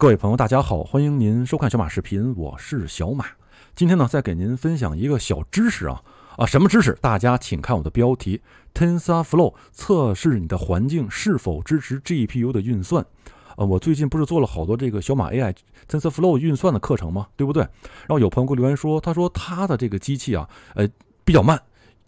各位朋友，大家好，欢迎您收看小马视频，我是小马。今天呢，再给您分享一个小知识啊啊，什么知识？大家请看我的标题：TensorFlow 测试你的环境是否支持 GPU 的运算。呃，我最近不是做了好多这个小马 AI TensorFlow 运算的课程吗？对不对？然后有朋友给我留言说，他说他的这个机器啊，呃，比较慢，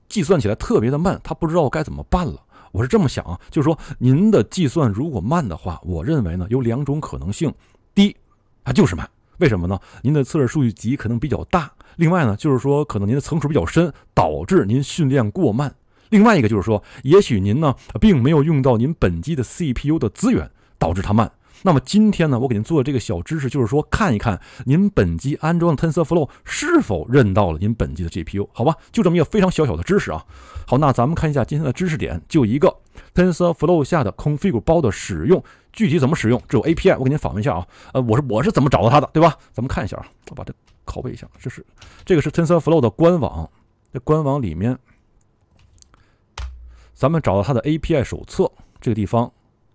计算起来特别的慢，他不知道该怎么办了。我是这么想啊，就是说您的计算如果慢的话，我认为呢有两种可能性。第一，它就是慢，为什么呢？您的测试数据集可能比较大，另外呢，就是说可能您的层数比较深，导致您训练过慢。另外一个就是说，也许您呢并没有用到您本机的 CPU 的资源，导致它慢。那么今天呢，我给您做的这个小知识，就是说看一看您本机安装的 TensorFlow 是否认到了您本机的 GPU，好吧？就这么一个非常小小的知识啊。好，那咱们看一下今天的知识点，就一个 TensorFlow 下的 config 包的使用，具体怎么使用，只有 API，我给您访问一下啊。呃，我是我是怎么找到它的，对吧？咱们看一下啊，我把它拷贝一下，这是这个是 TensorFlow 的官网，在官网里面，咱们找到它的 API 手册这个地方。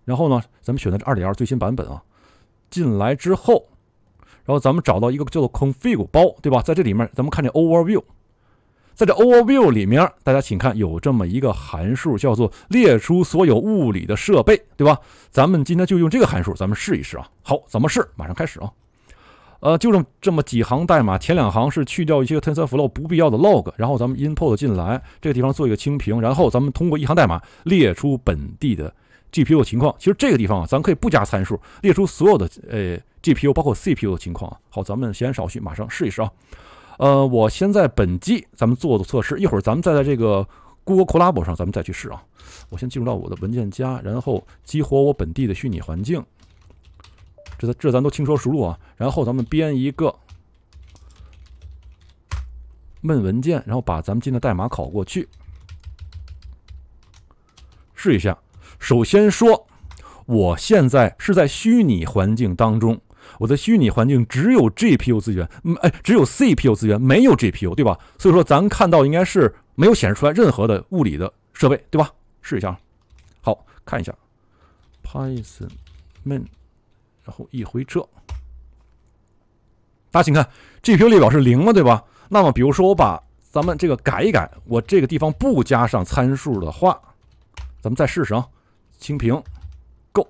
然后呢，咱们选择这二点二最新版本啊。进来之后，然后咱们找到一个叫做 config 包，对吧？在这里面，咱们看这 overview，在这 overview 里面，大家请看，有这么一个函数叫做列出所有物理的设备，对吧？咱们今天就用这个函数，咱们试一试啊。好，怎么试？马上开始啊。呃，就么这么几行代码，前两行是去掉一些 tensorflow 不必要的 log，然后咱们 import 进来，这个地方做一个清屏，然后咱们通过一行代码列出本地的。GPU 的情况，其实这个地方啊，咱可以不加参数，列出所有的呃 GPU，包括 CPU 的情况啊。好，咱们闲言少叙，马上试一试啊。呃，我先在本机咱们做做测试，一会儿咱们再在这个 Google Colab 上咱们再去试啊。我先进入到我的文件夹，然后激活我本地的虚拟环境，这这咱都轻车熟路啊。然后咱们编一个闷文件，然后把咱们进的代码拷过去，试一下。首先说，我现在是在虚拟环境当中，我的虚拟环境只有 GPU 资源，嗯，哎，只有 CPU 资源，没有 GPU，对吧？所以说咱看到应该是没有显示出来任何的物理的设备，对吧？试一下，好，看一下 Python main，然后一回车，大家请看 GPU 列表是零了，对吧？那么比如说我把咱们这个改一改，我这个地方不加上参数的话，咱们再试试啊。清屏，Go，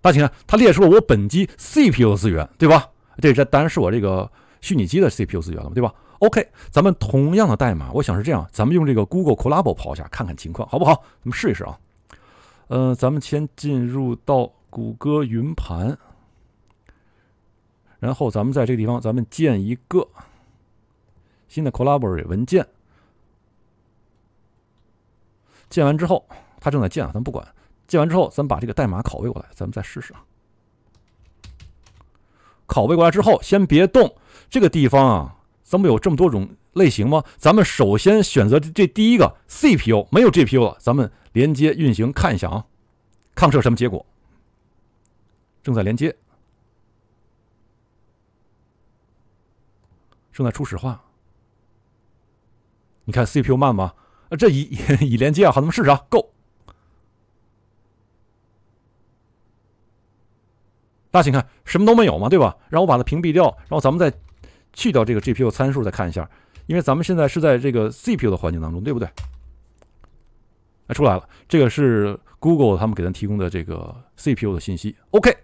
大家请看，它列出了我本机 CPU 资源，对吧？这这当然是我这个虚拟机的 CPU 资源了，对吧？OK，咱们同样的代码，我想是这样，咱们用这个 Google c o l a b o r 跑一下，看看情况，好不好？咱们试一试啊。呃，咱们先进入到谷歌云盘，然后咱们在这个地方，咱们建一个新的 c o l l a b o r e 文件，建完之后。他正在建啊，咱不管。建完之后，咱把这个代码拷贝过来，咱们再试试啊。拷贝过来之后，先别动这个地方啊。咱们有这么多种类型吗？咱们首先选择这第一个 CPU，没有 GPU 了。咱们连接运行看一下啊，看个什么结果？正在连接，正在初始化。你看 CPU 慢吗？啊，这一一连接，好，咱们试试啊，Go。大家请看什么都没有嘛，对吧？然后我把它屏蔽掉，然后咱们再去掉这个 GPU 参数，再看一下，因为咱们现在是在这个 CPU 的环境当中，对不对？哎，出来了，这个是 Google 他们给咱提供的这个 CPU 的信息。OK，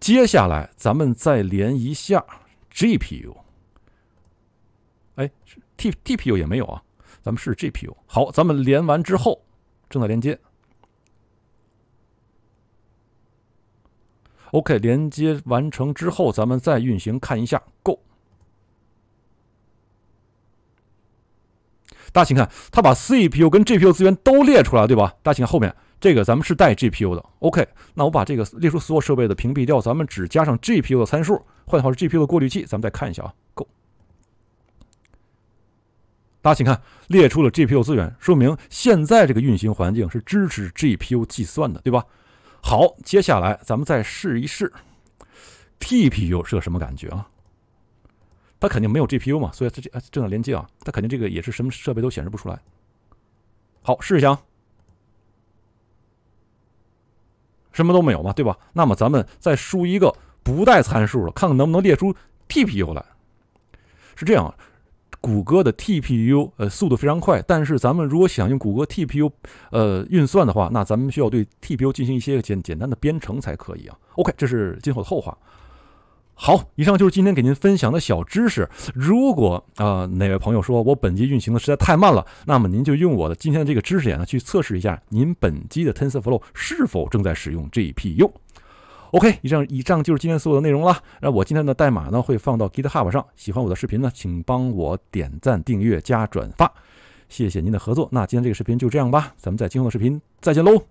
接下来咱们再连一下 GPU。哎，T TPU 也没有啊，咱们试试 GPU。好，咱们连完之后正在连接。OK，连接完成之后，咱们再运行看一下。Go，大家请看，它把 CPU 跟 GPU 资源都列出来了，对吧？大家请看后面这个，咱们是带 GPU 的。OK，那我把这个列出所有设备的屏蔽掉，咱们只加上 GPU 的参数，换话是 GPU 的过滤器。咱们再看一下啊，Go，大家请看，列出了 GPU 资源，说明现在这个运行环境是支持 GPU 计算的，对吧？好，接下来咱们再试一试 TPU 是个什么感觉啊？它肯定没有 GPU 嘛，所以这正在连接啊，它肯定这个也是什么设备都显示不出来。好，试一下，什么都没有嘛，对吧？那么咱们再输一个不带参数的，看看能不能列出 TPU 来。是这样。谷歌的 TPU，呃，速度非常快，但是咱们如果想用谷歌 TPU，呃，运算的话，那咱们需要对 TPU 进行一些简简单的编程才可以啊。OK，这是今后的后话。好，以上就是今天给您分享的小知识。如果啊哪位朋友说我本机运行的实在太慢了，那么您就用我的今天的这个知识点呢，去测试一下您本机的 TensorFlow 是否正在使用 GPU。OK，以上以上就是今天所有的内容了。那我今天的代码呢会放到 GitHub 上。喜欢我的视频呢，请帮我点赞、订阅、加转发，谢谢您的合作。那今天这个视频就这样吧，咱们在今后的视频再见喽，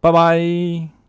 拜拜。